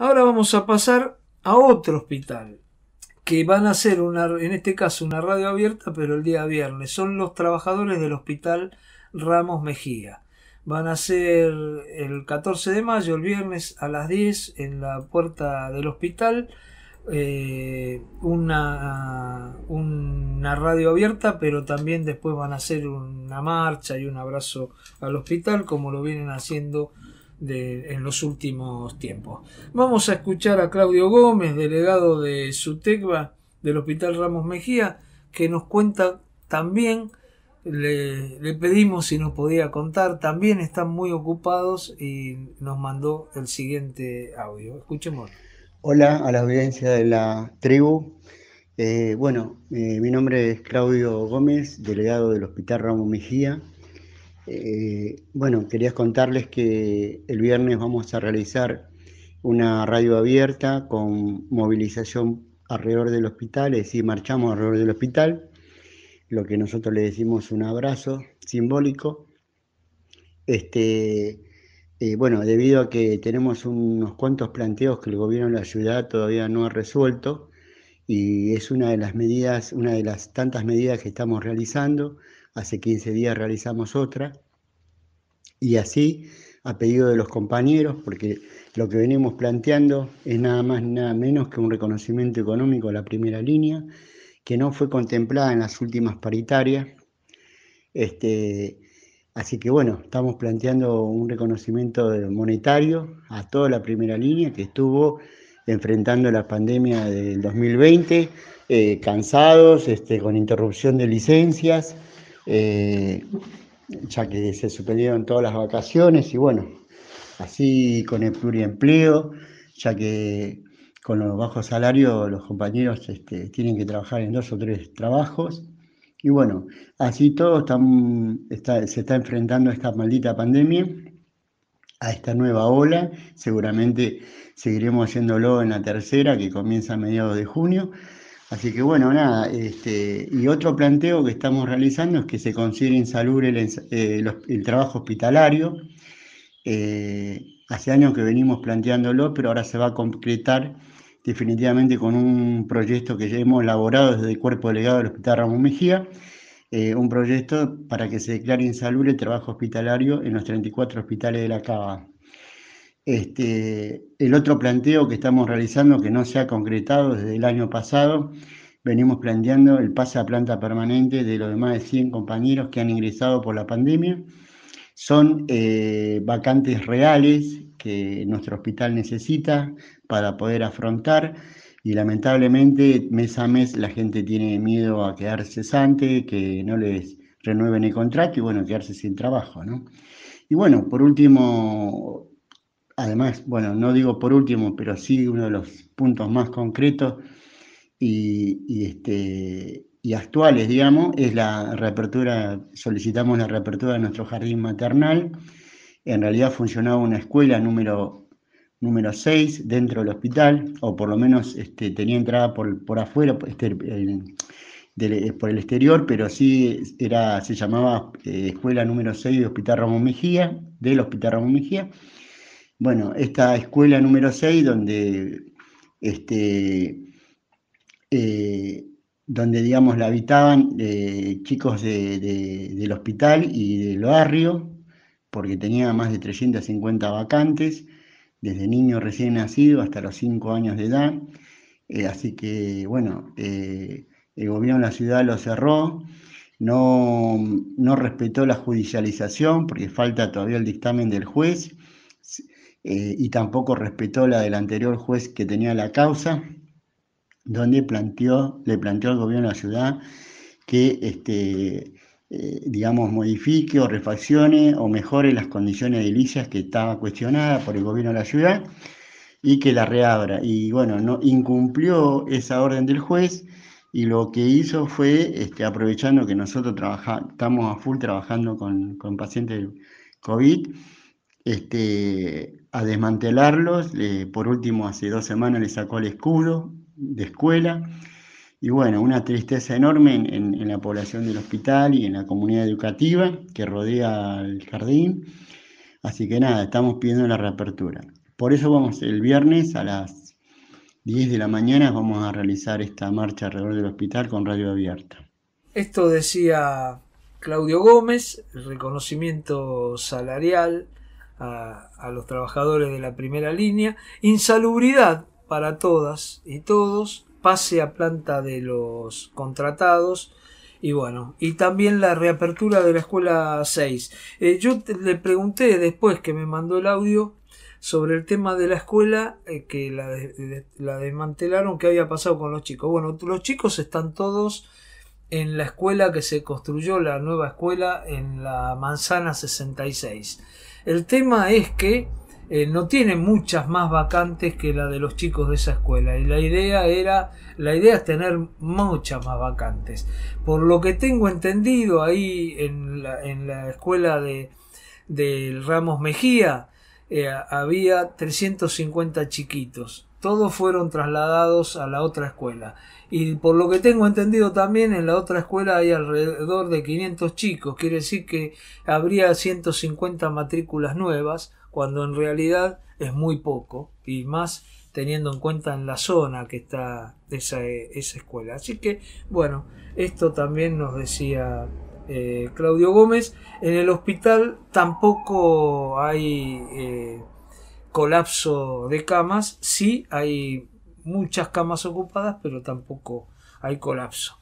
Ahora vamos a pasar a otro hospital, que van a hacer una, en este caso una radio abierta, pero el día viernes. Son los trabajadores del hospital Ramos Mejía. Van a ser el 14 de mayo, el viernes a las 10, en la puerta del hospital. Eh, una, una radio abierta, pero también después van a hacer una marcha y un abrazo al hospital, como lo vienen haciendo en los últimos tiempos. Vamos a escuchar a Claudio Gómez, delegado de SUTECBA del Hospital Ramos Mejía, que nos cuenta también, le, pedimos si nos podía contar, también están muy ocupados y nos mandó el siguiente audio. Escuchemos. Hola a la audiencia de la tribu. Eh, bueno, eh, mi nombre es Claudio Gómez, delegado del Hospital Ramos Mejía. Eh, bueno, quería contarles que el viernes vamos a realizar una radio abierta con movilización alrededor del hospital, es decir, marchamos alrededor del hospital, lo que nosotros le decimos un abrazo simbólico. Este, eh, bueno, debido a que tenemos unos cuantos planteos que el gobierno de la ciudad todavía no ha resuelto, y es una de las medidas, una de las tantas medidas que estamos realizando, hace 15 días realizamos otra, y así, a pedido de los compañeros, porque lo que venimos planteando es nada más nada menos que un reconocimiento económico a la primera línea, que no fue contemplada en las últimas paritarias. Este, así que bueno, estamos planteando un reconocimiento monetario a toda la primera línea que estuvo enfrentando la pandemia del 2020, eh, cansados, este, con interrupción de licencias, eh, ya que se suspendieron todas las vacaciones y bueno, así con el pluriempleo, ya que con los bajos salarios los compañeros este, tienen que trabajar en dos o tres trabajos. Y bueno, así todo están, se está enfrentando a esta maldita pandemia, a esta nueva ola. Seguramente seguiremos haciéndolo en la tercera, que comienza a mediados de junio. Así que bueno, nada, este, y otro planteo que estamos realizando es que se considere insalubre el, eh, trabajo hospitalario. Eh, hace años que venimos planteándolo, pero ahora se va a concretar definitivamente con un proyecto que ya hemos elaborado desde el cuerpo delegado del Hospital Ramón Mejía, eh, un proyecto para que se declare insalubre el trabajo hospitalario en los 34 hospitales de la Cava. Este, el otro planteo que estamos realizando, que no se ha concretado desde el año pasado, venimos planteando el pase a planta permanente de los demás de 100 compañeros que han ingresado por la pandemia. Son eh, vacantes reales que nuestro hospital necesita para poder afrontar y lamentablemente mes a mes la gente tiene miedo a quedarse cesante, que no les renueven el contrato y bueno, quedarse sin trabajo, Y bueno, por último, además, bueno, no digo por último, pero sí uno de los puntos más concretos este, y, actuales, digamos, es la reapertura, solicitamos la reapertura de nuestro jardín maternal. En realidad funcionaba una escuela número, número 6 dentro del hospital, o por lo menos este, tenía entrada por, afuera, este, por el exterior, pero sí era, se llamaba eh, Escuela número 6 de Hospital Ramón Mejía, del Hospital Ramón Mejía. Bueno, esta escuela número 6, donde, este, eh, donde digamos, la habitaban eh, chicos del hospital y del barrio, porque tenía más de 350 vacantes, desde niño recién nacido hasta los 5 años de edad. Eh, así que, bueno, el gobierno de la ciudad lo cerró. No, no, respetó la judicialización porque falta todavía el dictamen del juez eh, y tampoco respetó la del anterior juez que tenía la causa, donde le planteó al gobierno de la ciudad que, este, eh, digamos, modifique o refaccione o mejore las condiciones edilicias que estaba cuestionada por el gobierno de la ciudad y que la reabra. Y bueno, no incumplió esa orden del juez y lo que hizo fue, este, aprovechando que nosotros estamos a full trabajando con, con pacientes COVID, este, a desmantelarlos. Eh, por último, hace dos semanas le sacó el escudo de escuela. Y bueno, una tristeza enorme en, la población del hospital y en la comunidad educativa que rodea el jardín. Así que nada, estamos pidiendo la reapertura. Por eso vamos el viernes a las 10 de la mañana vamos a realizar esta marcha alrededor del hospital con radio abierta. Esto decía Claudio Gómez, el reconocimiento salarial a, los trabajadores de la primera línea, insalubridad para todas y todos, pase a planta de los contratados, y bueno, y también la reapertura de la escuela 6. Eh, yo le pregunté después que me mandó el audio sobre el tema de la escuela, eh, que la, la desmantelaron, qué había pasado con los chicos. Bueno, los chicos están todos en la escuela que se construyó, la nueva escuela en la Manzana 66. El tema es que eh, no tiene muchas más vacantes que la de los chicos de esa escuela y la idea era la idea es tener muchas más vacantes por lo que tengo entendido ahí en la, escuela de del Ramos Mejía eh, había 350 chiquitos. Todos fueron trasladados a la otra escuela. Y por lo que tengo entendido también, en la otra escuela hay alrededor de 500 chicos. Quiere decir que habría 150 matrículas nuevas, cuando en realidad es muy poco. Y más teniendo en cuenta en la zona que está esa, eh, esa escuela. Así que, bueno, esto también nos decía eh, Claudio Gómez. En el hospital tampoco hay eh, colapso de camas, sí hay muchas camas ocupadas, pero tampoco hay colapso.